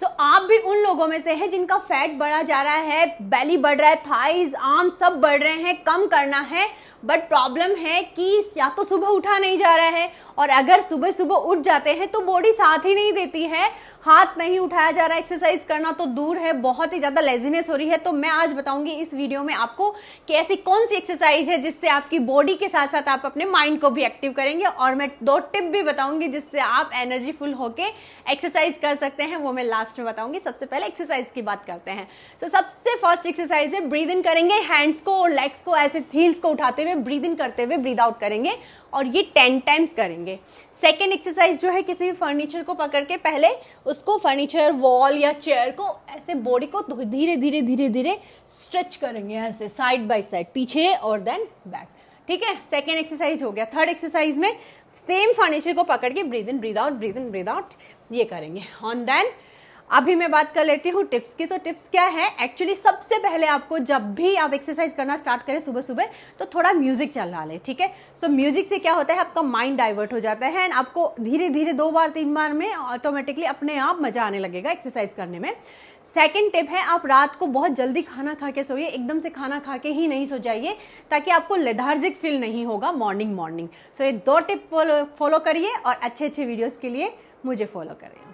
सो so, आप भी उन लोगों में से हैं जिनका फैट बढ़ा जा रहा है बैली बढ़ रहा है थाइज आर्म सब बढ़ रहे हैं कम करना है बट प्रॉब्लम है कि या तो सुबह उठा नहीं जा रहा है और अगर सुबह सुबह उठ जाते हैं तो बॉडी साथ ही नहीं देती है हाथ नहीं उठाया जा रहा है एक्सरसाइज करना तो दूर है बहुत ही ज़्यादा लेजीनेस हो रही है तो मैं आज बताऊंगी इस वीडियो में आपको कि ऐसी कौन सी एक्सरसाइज है जिससे आपकी बॉडी के साथ साथ आप अपने माइंड को भी एक्टिव करेंगे और मैं दो टिप भी बताऊंगी जिससे आप एनर्जी फुल होकर एक्सरसाइज कर सकते हैं वो मैं लास्ट में बताऊंगी सबसे पहले एक्सरसाइज की बात करते हैं तो सबसे फर्स्ट एक्सरसाइज है ब्रीद इन करेंगे हैंड्स को और लेग्स को ऐसे थील्स को उठाते हुए ब्रीद इन करते हुए ब्रीद आउट करेंगे और ये टेन टाइम्स करेंगे सेकेंड एक्सरसाइज जो है किसी भी फर्नीचर को पकड़ के पहले उसको फर्नीचर वॉल या चेयर को ऐसे बॉडी को धीरे धीरे धीरे धीरे स्ट्रेच करेंगे ऐसे साइड बाई साइड पीछे और देन बैक ठीक है सेकेंड एक्सरसाइज हो गया थर्ड एक्सरसाइज में सेम फर्नीचर को पकड़ के breathe in breathe out breathe in breathe out ये करेंगे ऑन देन अभी मैं बात कर लेती हूँ टिप्स की तो टिप्स क्या है एक्चुअली सबसे पहले आपको जब भी आप एक्सरसाइज करना स्टार्ट करें सुबह सुबह तो थोड़ा म्यूजिक चलना ले ठीक है सो म्यूजिक से क्या होता है आपका माइंड डाइवर्ट हो जाता है एंड आपको धीरे धीरे दो बार तीन बार में ऑटोमेटिकली अपने आप मजा आने लगेगा एक्सरसाइज करने में सेकेंड टिप है आप रात को बहुत जल्दी खाना खा के सोइए एकदम से खाना खा के ही नहीं सो जाइए ताकि आपको लेधार्जिक फील नहीं होगा मॉर्निंग मॉर्निंग सो ये दो टिप फॉलो करिए और अच्छे अच्छे वीडियोज़ के लिए मुझे फॉलो करें